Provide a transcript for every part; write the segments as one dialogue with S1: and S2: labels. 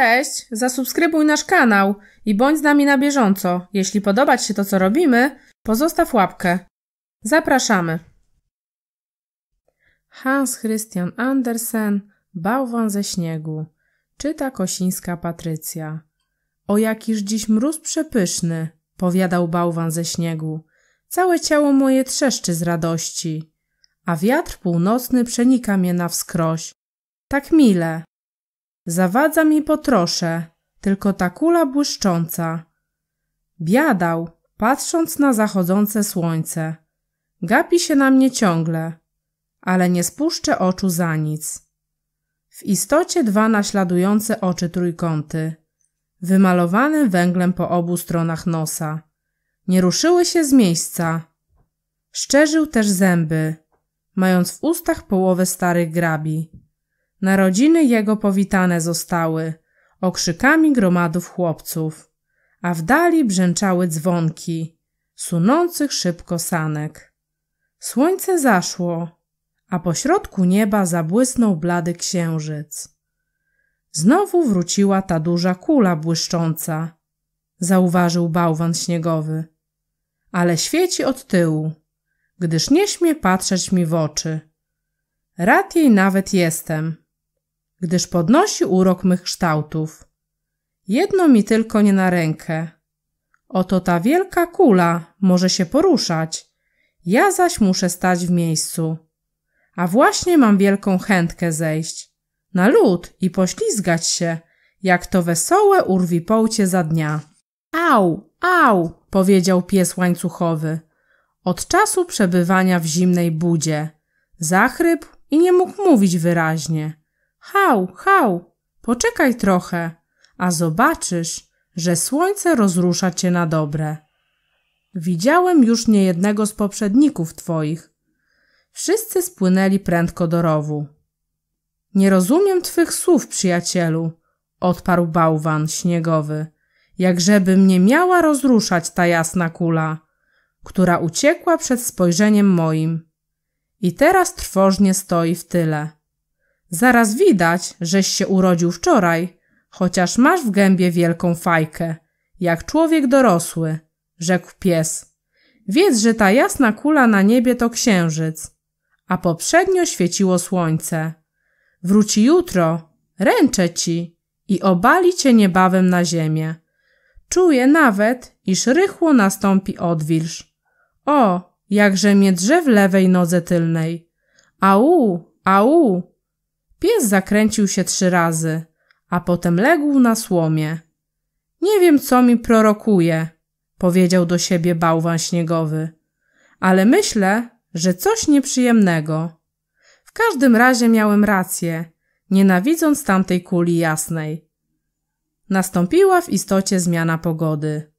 S1: Cześć, zasubskrybuj nasz kanał i bądź z nami na bieżąco. Jeśli podoba Ci się to, co robimy, pozostaw łapkę. Zapraszamy! Hans Christian Andersen, Bałwan ze śniegu. Czyta kosińska Patrycja. O jakiż dziś mróz przepyszny, powiadał bałwan ze śniegu. Całe ciało moje trzeszczy z radości, a wiatr północny przenika mnie na wskroś. Tak mile, Zawadza mi po trosze, tylko ta kula błyszcząca. Biadał, patrząc na zachodzące słońce. Gapi się na mnie ciągle, ale nie spuszczę oczu za nic. W istocie dwa naśladujące oczy trójkąty, wymalowane węglem po obu stronach nosa. Nie ruszyły się z miejsca. Szczerzył też zęby, mając w ustach połowę starych grabi Narodziny jego powitane zostały okrzykami gromadów chłopców, a w dali brzęczały dzwonki sunących szybko sanek. Słońce zaszło, a pośrodku nieba zabłysnął blady księżyc. Znowu wróciła ta duża kula błyszcząca, zauważył bałwan śniegowy. Ale świeci od tyłu, gdyż nie śmie patrzeć mi w oczy. Rad jej nawet jestem, gdyż podnosi urok mych kształtów. Jedno mi tylko nie na rękę. Oto ta wielka kula może się poruszać, ja zaś muszę stać w miejscu. A właśnie mam wielką chętkę zejść na lód i poślizgać się, jak to wesołe urwi połcie za dnia. Au, au, powiedział pies łańcuchowy. Od czasu przebywania w zimnej budzie. Zachryp i nie mógł mówić wyraźnie. Hał, hał, poczekaj trochę, a zobaczysz, że słońce rozrusza cię na dobre. Widziałem już niejednego z poprzedników twoich. Wszyscy spłynęli prędko do rowu. Nie rozumiem twych słów, przyjacielu, odparł bałwan śniegowy. Jakżeby mnie miała rozruszać ta jasna kula, która uciekła przed spojrzeniem moim. I teraz trwożnie stoi w tyle. Zaraz widać, żeś się urodził wczoraj, chociaż masz w gębie wielką fajkę, jak człowiek dorosły, rzekł pies. Wiedz, że ta jasna kula na niebie to księżyc, a poprzednio świeciło słońce. Wróci jutro, ręczę ci i obali cię niebawem na ziemię. Czuję nawet, iż rychło nastąpi odwilż. O, jakże mnie drze w lewej nodze tylnej. Au, au, Pies zakręcił się trzy razy, a potem legł na słomie. Nie wiem, co mi prorokuje, powiedział do siebie bałwan śniegowy, ale myślę, że coś nieprzyjemnego. W każdym razie miałem rację, nienawidząc tamtej kuli jasnej. Nastąpiła w istocie zmiana pogody.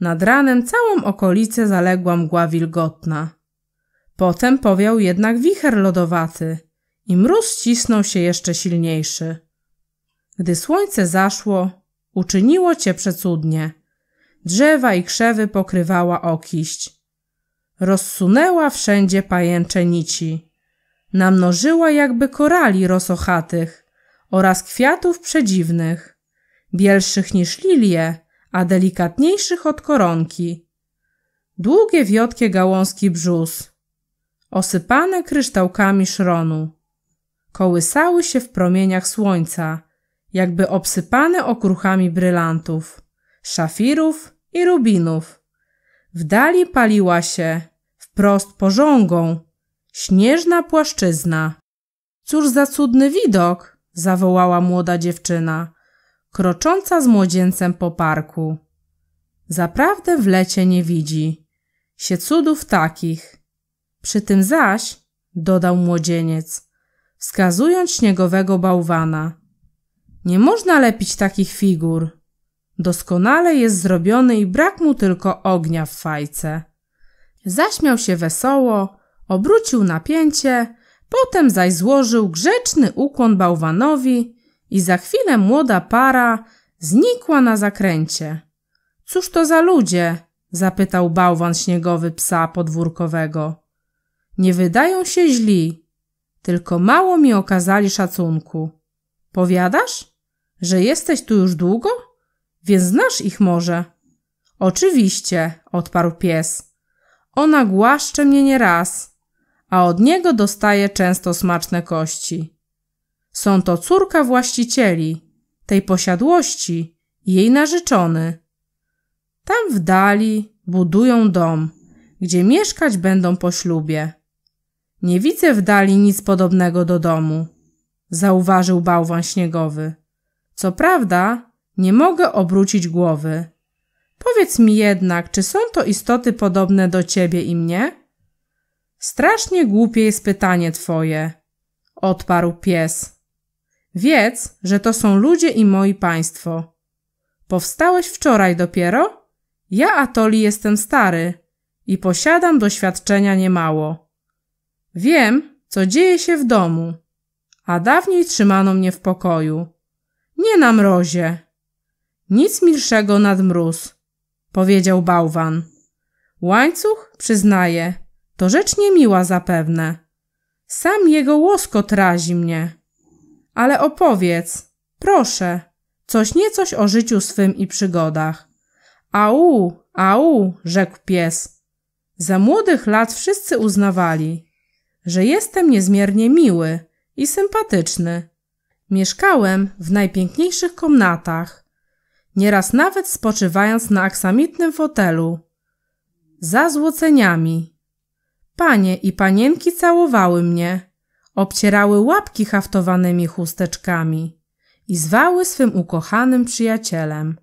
S1: Nad ranem całą okolicę zaległa mgła wilgotna. Potem powiał jednak wicher lodowaty – i mróz ścisnął się jeszcze silniejszy. Gdy słońce zaszło, uczyniło cię przecudnie. Drzewa i krzewy pokrywała okiść. Rozsunęła wszędzie pajęcze nici. Namnożyła jakby korali rosochatych oraz kwiatów przedziwnych, bielszych niż lilie, a delikatniejszych od koronki. Długie wiotkie gałązki brzus, osypane kryształkami szronu kołysały się w promieniach słońca, jakby obsypane okruchami brylantów, szafirów i rubinów. W dali paliła się, wprost pożągą, śnieżna płaszczyzna. Cóż za cudny widok! zawołała młoda dziewczyna, krocząca z młodzieńcem po parku. Zaprawdę w lecie nie widzi się cudów takich. Przy tym zaś, dodał młodzieniec, wskazując śniegowego bałwana. Nie można lepić takich figur. Doskonale jest zrobiony i brak mu tylko ognia w fajce. Zaśmiał się wesoło, obrócił napięcie, potem zaś złożył grzeczny ukłon bałwanowi i za chwilę młoda para znikła na zakręcie. Cóż to za ludzie? zapytał bałwan śniegowy psa podwórkowego. Nie wydają się źli, tylko mało mi okazali szacunku. Powiadasz, że jesteś tu już długo? Więc znasz ich może. Oczywiście, odparł pies. Ona głaszcze mnie nieraz, a od niego dostaje często smaczne kości. Są to córka właścicieli, tej posiadłości i jej narzeczony. Tam w dali budują dom, gdzie mieszkać będą po ślubie. Nie widzę w dali nic podobnego do domu, zauważył bałwan śniegowy. Co prawda, nie mogę obrócić głowy. Powiedz mi jednak, czy są to istoty podobne do ciebie i mnie? Strasznie głupie jest pytanie twoje, odparł pies. Wiedz, że to są ludzie i moi państwo. Powstałeś wczoraj dopiero? Ja, Atoli, jestem stary i posiadam doświadczenia niemało. Wiem, co dzieje się w domu, a dawniej trzymano mnie w pokoju. Nie na mrozie. Nic milszego nad mróz, powiedział bałwan. Łańcuch, przyznaję, to rzecz niemiła zapewne. Sam jego łoskot razi mnie. Ale opowiedz, proszę, coś niecoś o życiu swym i przygodach. Au, au, rzekł pies. Za młodych lat wszyscy uznawali, że jestem niezmiernie miły i sympatyczny. Mieszkałem w najpiękniejszych komnatach, nieraz nawet spoczywając na aksamitnym fotelu. Za złoceniami. Panie i panienki całowały mnie, obcierały łapki haftowanymi chusteczkami i zwały swym ukochanym przyjacielem.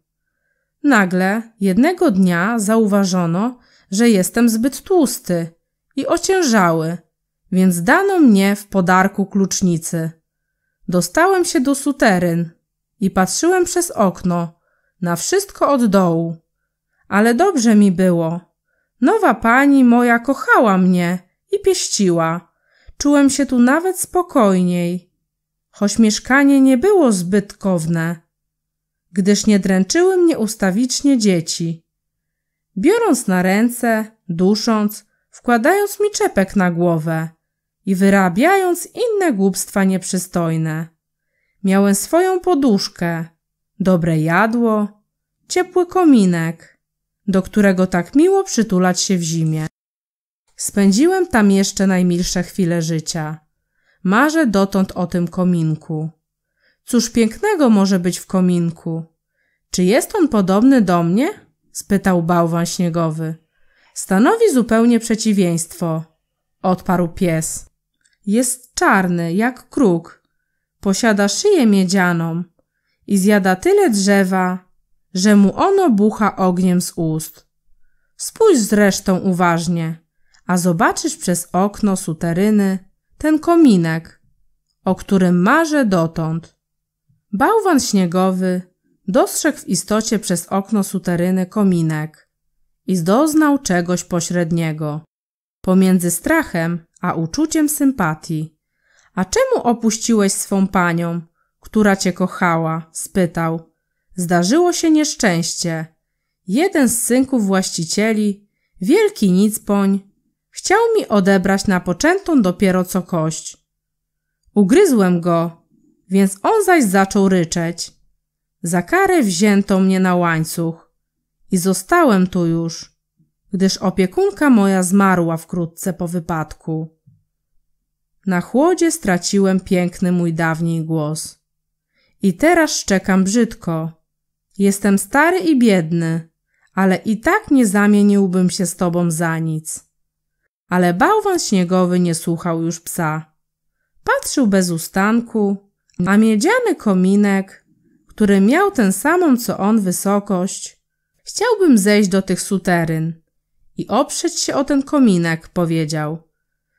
S1: Nagle jednego dnia zauważono, że jestem zbyt tłusty i ociężały – więc dano mnie w podarku klucznicy. Dostałem się do suteryn i patrzyłem przez okno, na wszystko od dołu. Ale dobrze mi było. Nowa pani moja kochała mnie i pieściła. Czułem się tu nawet spokojniej, choć mieszkanie nie było zbytkowne, gdyż nie dręczyły mnie ustawicznie dzieci. Biorąc na ręce, dusząc, wkładając mi czepek na głowę i wyrabiając inne głupstwa nieprzystojne. Miałem swoją poduszkę, dobre jadło, ciepły kominek, do którego tak miło przytulać się w zimie. Spędziłem tam jeszcze najmilsze chwile życia. Marzę dotąd o tym kominku. Cóż pięknego może być w kominku? Czy jest on podobny do mnie? spytał bałwan śniegowy. Stanowi zupełnie przeciwieństwo, odparł pies. Jest czarny jak kruk. Posiada szyję miedzianą i zjada tyle drzewa, że mu ono bucha ogniem z ust. Spójrz zresztą uważnie, a zobaczysz przez okno suteryny ten kominek, o którym marzę dotąd. Bałwan śniegowy dostrzegł w istocie przez okno suteryny kominek i doznał czegoś pośredniego pomiędzy strachem a uczuciem sympatii. A czemu opuściłeś swą panią, która cię kochała? spytał. Zdarzyło się nieszczęście. Jeden z synków właścicieli, wielki nicpoń, chciał mi odebrać na poczętą dopiero co kość. Ugryzłem go, więc on zaś zaczął ryczeć. Za karę wzięto mnie na łańcuch i zostałem tu już gdyż opiekunka moja zmarła wkrótce po wypadku. Na chłodzie straciłem piękny mój dawniej głos. I teraz szczekam brzydko. Jestem stary i biedny, ale i tak nie zamieniłbym się z tobą za nic. Ale bałwan śniegowy nie słuchał już psa. Patrzył bez ustanku, a miedziany kominek, który miał tę samą co on wysokość, chciałbym zejść do tych suteryn i oprzeć się o ten kominek, powiedział.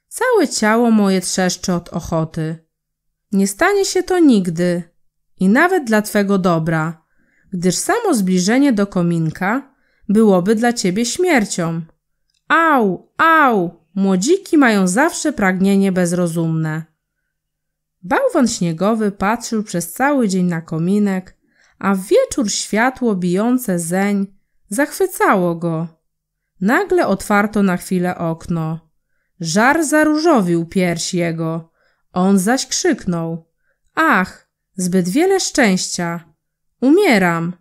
S1: Całe ciało moje trzeszczy od ochoty. Nie stanie się to nigdy i nawet dla twego dobra, gdyż samo zbliżenie do kominka byłoby dla ciebie śmiercią. Au, au, młodziki mają zawsze pragnienie bezrozumne. Bałwan śniegowy patrzył przez cały dzień na kominek, a w wieczór światło bijące zeń zachwycało go. Nagle otwarto na chwilę okno. Żar zaróżowił pierś jego. On zaś krzyknął. Ach, zbyt wiele szczęścia. Umieram.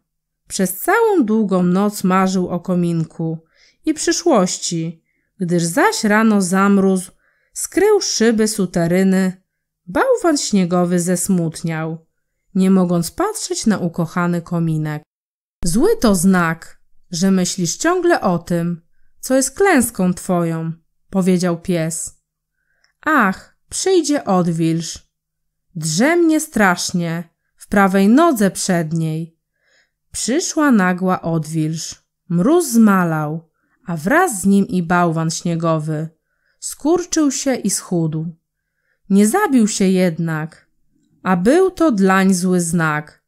S1: Przez całą długą noc marzył o kominku i przyszłości, gdyż zaś rano zamrózł, skrył szyby suteryny. Bałwan śniegowy zesmutniał, nie mogąc patrzeć na ukochany kominek. Zły to znak, że myślisz ciągle o tym, co jest klęską twoją, powiedział pies. Ach, przyjdzie odwilż. Drzemnie strasznie, w prawej nodze przedniej. Przyszła nagła odwilż. Mróz zmalał, a wraz z nim i bałwan śniegowy. Skurczył się i schudł. Nie zabił się jednak, a był to dlań zły znak.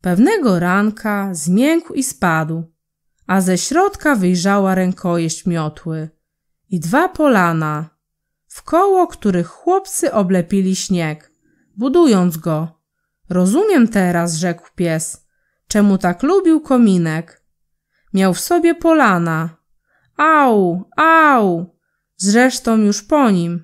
S1: Pewnego ranka zmiękł i spadł a ze środka wyjrzała rękojeść miotły i dwa polana, wkoło których chłopcy oblepili śnieg, budując go. Rozumiem teraz, rzekł pies, czemu tak lubił kominek. Miał w sobie polana. Au, au! Zresztą już po nim.